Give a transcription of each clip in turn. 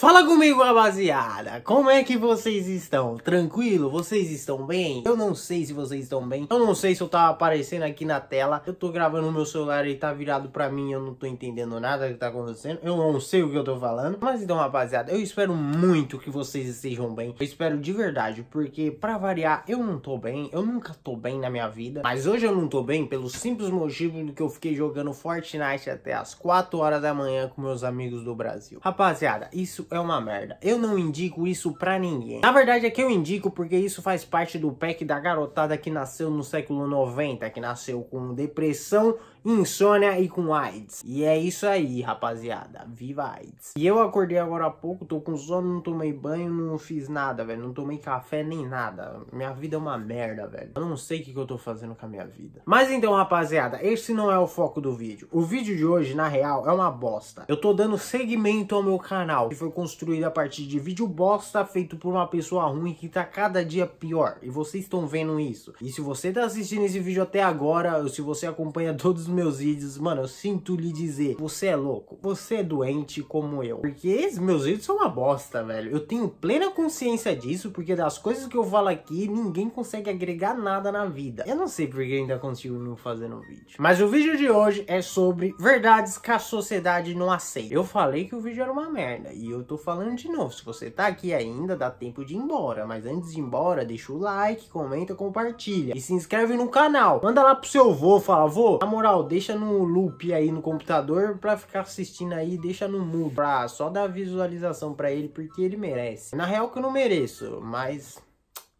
Fala comigo, rapaziada! Como é que vocês estão? Tranquilo? Vocês estão bem? Eu não sei se vocês estão bem. Eu não sei se eu tava aparecendo aqui na tela. Eu tô gravando no meu celular, e tá virado pra mim, eu não tô entendendo nada que tá acontecendo. Eu não sei o que eu tô falando. Mas então, rapaziada, eu espero muito que vocês estejam bem. Eu espero de verdade, porque pra variar, eu não tô bem. Eu nunca tô bem na minha vida. Mas hoje eu não tô bem pelo simples motivo de que eu fiquei jogando Fortnite até as 4 horas da manhã com meus amigos do Brasil. Rapaziada, isso é uma merda. Eu não indico isso pra ninguém. Na verdade é que eu indico porque isso faz parte do pack da garotada que nasceu no século 90, que nasceu com depressão insônia e com AIDS. E é isso aí, rapaziada. Viva AIDS. E eu acordei agora há pouco, tô com sono, não tomei banho, não fiz nada, velho. Não tomei café nem nada. Minha vida é uma merda, velho. Eu não sei o que, que eu tô fazendo com a minha vida. Mas então, rapaziada, esse não é o foco do vídeo. O vídeo de hoje, na real, é uma bosta. Eu tô dando segmento ao meu canal, que foi construído a partir de vídeo bosta feito por uma pessoa ruim que tá cada dia pior. E vocês estão vendo isso. E se você tá assistindo esse vídeo até agora, ou se você acompanha todos meus vídeos, mano, eu sinto lhe dizer, você é louco, você é doente como eu. Porque esses meus vídeos são uma bosta, velho. Eu tenho plena consciência disso, porque das coisas que eu falo aqui, ninguém consegue agregar nada na vida. Eu não sei porque ainda consigo não fazer um vídeo. Mas o vídeo de hoje é sobre verdades que a sociedade não aceita. Eu falei que o vídeo era uma merda, e eu tô falando de novo. Se você tá aqui ainda, dá tempo de ir embora. Mas antes de ir embora, deixa o like, comenta, compartilha. E se inscreve no canal. Manda lá pro seu vô, fala, vô, na moral, deixa no loop aí no computador para ficar assistindo aí, deixa no mudo, pra só dar visualização para ele, porque ele merece. Na real que eu não mereço, mas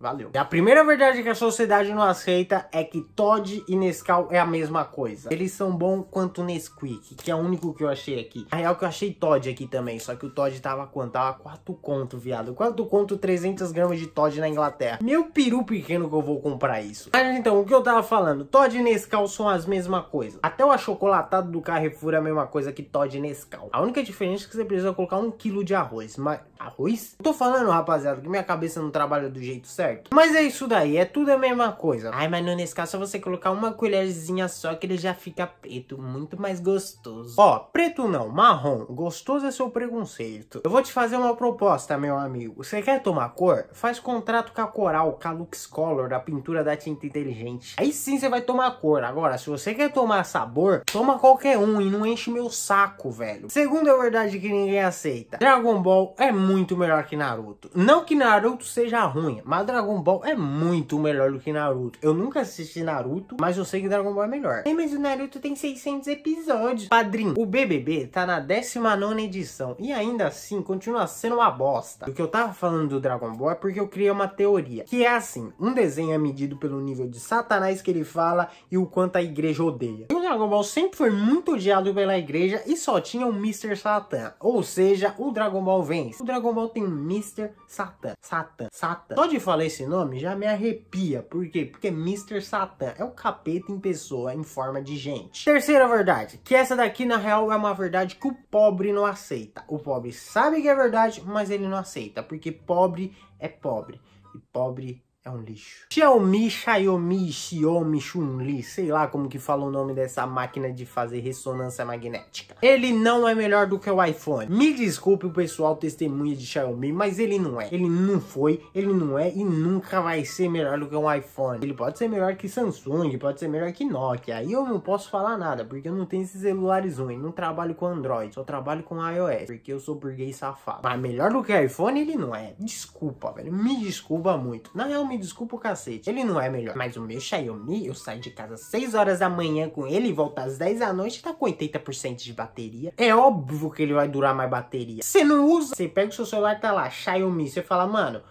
Valeu. E a primeira verdade que a sociedade não aceita é que Todd e Nescau é a mesma coisa. Eles são bons quanto Nesquik, que é o único que eu achei aqui. Na real que eu achei Todd aqui também, só que o Todd tava quanto? Tava 4 conto, viado. 4 conto, 300 gramas de Todd na Inglaterra. Meu peru pequeno que eu vou comprar isso. Mas então, o que eu tava falando? Todd e Nescau são as mesmas coisas. Até o achocolatado do Carrefour é a mesma coisa que Todd e Nescau. A única diferença é que você precisa colocar um quilo de arroz, mas... Arroz? Tô falando, rapaziada, que minha cabeça não trabalha do jeito certo. Mas é isso daí, é tudo a mesma coisa. Ai, mas não nesse caso, só você colocar uma colherzinha só que ele já fica preto, muito mais gostoso. Ó, preto não, marrom, gostoso é seu preconceito. Eu vou te fazer uma proposta, meu amigo. Você quer tomar cor? Faz contrato com a Coral, com a Lux Color, da pintura da tinta inteligente. Aí sim você vai tomar cor. Agora, se você quer tomar sabor, toma qualquer um e não enche meu saco, velho. Segunda é verdade que ninguém aceita, Dragon Ball é muito muito melhor que Naruto. Não que Naruto seja ruim, mas Dragon Ball é muito melhor do que Naruto. Eu nunca assisti Naruto, mas eu sei que Dragon Ball é melhor. É, mas o Naruto tem 600 episódios. Padrinho, o BBB tá na 19 edição e ainda assim continua sendo uma bosta. O que eu tava falando do Dragon Ball é porque eu criei uma teoria, que é assim, um desenho é medido pelo nível de satanás que ele fala e o quanto a igreja odeia. E o Dragon Ball sempre foi muito odiado pela igreja e só tinha o Mr. Satan, ou seja, o Dragon Ball vence. O Dragon Dragon Ball tem Mr. Satan. Satan, Satan. Só de falar esse nome já me arrepia. Por quê? Porque é Mr. Satan é o capeta em pessoa, em forma de gente. Terceira verdade, que essa daqui na real é uma verdade que o pobre não aceita. O pobre sabe que é verdade, mas ele não aceita, porque pobre é pobre. E pobre é um lixo. Xiaomi, Xiaomi, Xiaomi, Chunli, sei lá como que fala o nome dessa máquina de fazer ressonância magnética. Ele não é melhor do que o iPhone. Me desculpe o pessoal testemunha de Xiaomi, mas ele não é. Ele não foi, ele não é e nunca vai ser melhor do que um iPhone. Ele pode ser melhor que Samsung, pode ser melhor que Nokia. Aí eu não posso falar nada, porque eu não tenho esses celulares ruins. Não trabalho com Android, só trabalho com iOS, porque eu sou burguês safado. Mas melhor do que iPhone ele não é. Desculpa, velho. Me desculpa muito. Na real, me desculpa o cacete. Ele não é melhor. Mas o meu Xiaomi, eu saio de casa às 6 horas da manhã com ele e volto às 10 da noite tá com 80% de bateria. É óbvio que ele vai durar mais bateria. Você não usa, você pega o seu celular e tá lá, Xiaomi. Você fala, mano,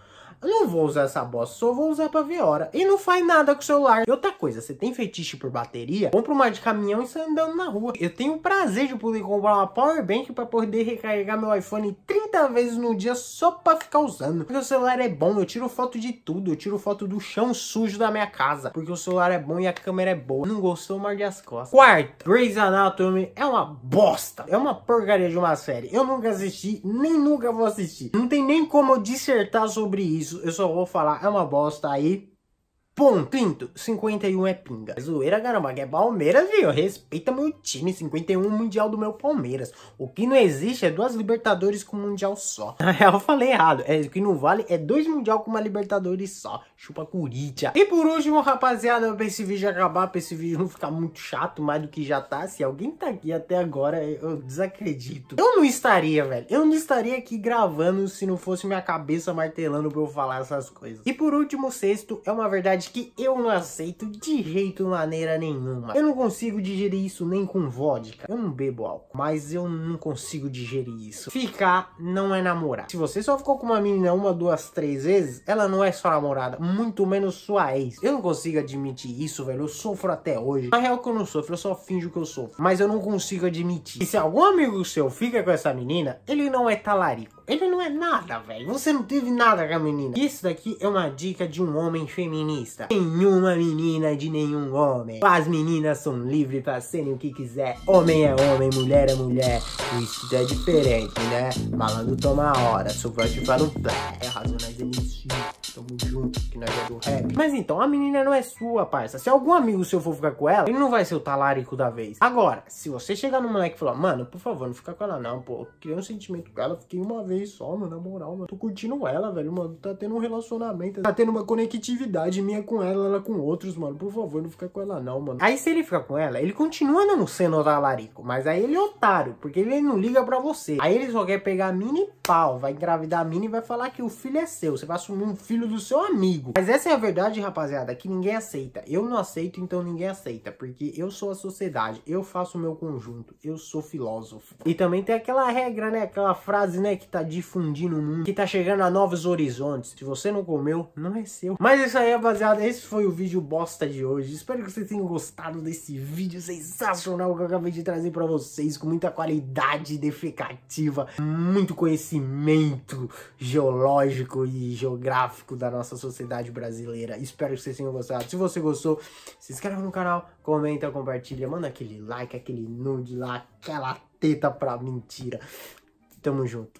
não vou usar essa bosta, só vou usar pra hora. E não faz nada com o celular. E outra coisa, você tem fetiche por bateria? Compra uma de caminhão e sai andando na rua. Eu tenho o prazer de poder comprar uma power bank pra poder recarregar meu iPhone 30 vezes no dia só pra ficar usando. Porque o celular é bom, eu tiro foto de tudo. Eu tiro foto do chão sujo da minha casa. Porque o celular é bom e a câmera é boa. Não gostou, morde as costas. Quarto, Grey's Anatomy é uma bosta. É uma porcaria de uma série. Eu nunca assisti, nem nunca vou assistir. Não tem nem como eu dissertar sobre isso isso, eu só vou falar, é uma bosta aí. Pum, Pinto, 51 é pinga. Zoeira, caramba, que é Palmeiras, viu? Respeita meu time, 51 Mundial do meu Palmeiras. O que não existe é duas Libertadores com Mundial só. Na real, eu falei errado. É, o que não vale é dois Mundial com uma Libertadores só. Chupa Curitiba. E por último, rapaziada, pra esse vídeo acabar, pra esse vídeo não ficar muito chato, mais do que já tá. Se alguém tá aqui até agora, eu desacredito. Eu não estaria, velho. Eu não estaria aqui gravando se não fosse minha cabeça martelando pra eu falar essas coisas. E por último, sexto, é uma verdade que eu não aceito de jeito maneira nenhuma. Eu não consigo digerir isso nem com vodka. Eu não bebo álcool, mas eu não consigo digerir isso. Ficar não é namorar. Se você só ficou com uma menina uma, duas, três vezes, ela não é sua namorada, muito menos sua ex. Eu não consigo admitir isso, velho. Eu sofro até hoje. Na real que eu não sofro, eu só finjo que eu sofro. Mas eu não consigo admitir. E se algum amigo seu fica com essa menina, ele não é talarico. Ele não é nada, velho. Você não teve nada com a menina. Isso daqui é uma dica de um homem feminista. Nenhuma menina de nenhum homem. As meninas são livres pra serem o que quiser. Homem é homem, mulher é mulher. Isso é diferente, né? Malandro toma a hora, sobrou te fala o pé. É razão, mas ele tamo junto, que nós é do é, rap. Mas então, a menina não é sua, parça. Se algum amigo seu for ficar com ela, ele não vai ser o talarico da vez. Agora, se você chegar no moleque e falar, mano, por favor, não fica com ela não, pô. Eu criei um sentimento com ela, fiquei uma vez só, mano, na moral, mano. Tô curtindo ela, velho, mano. Tá tendo um relacionamento, tá tendo uma conectividade minha com ela, ela com outros, mano. Por favor, não fica com ela não, mano. Aí se ele ficar com ela, ele continua não sendo talarico, mas aí ele é otário, porque ele não liga pra você. Aí ele só quer pegar a mini pau, vai engravidar a mini e vai falar que o filho é seu. Você vai assumir um filho do do seu amigo. Mas essa é a verdade, rapaziada, que ninguém aceita. Eu não aceito, então ninguém aceita, porque eu sou a sociedade, eu faço o meu conjunto, eu sou filósofo. E também tem aquela regra, né, aquela frase, né, que tá difundindo o mundo, que tá chegando a novos horizontes. Se você não comeu, não é seu. Mas é isso aí, rapaziada, esse foi o vídeo bosta de hoje. Espero que vocês tenham gostado desse vídeo sensacional que eu acabei de trazer pra vocês, com muita qualidade defecativa, muito conhecimento geológico e geográfico da da nossa sociedade brasileira. Espero que vocês tenham gostado. Se você gostou, se inscreve no canal, comenta, compartilha, manda aquele like, aquele nude lá, aquela teta pra mentira. Tamo junto.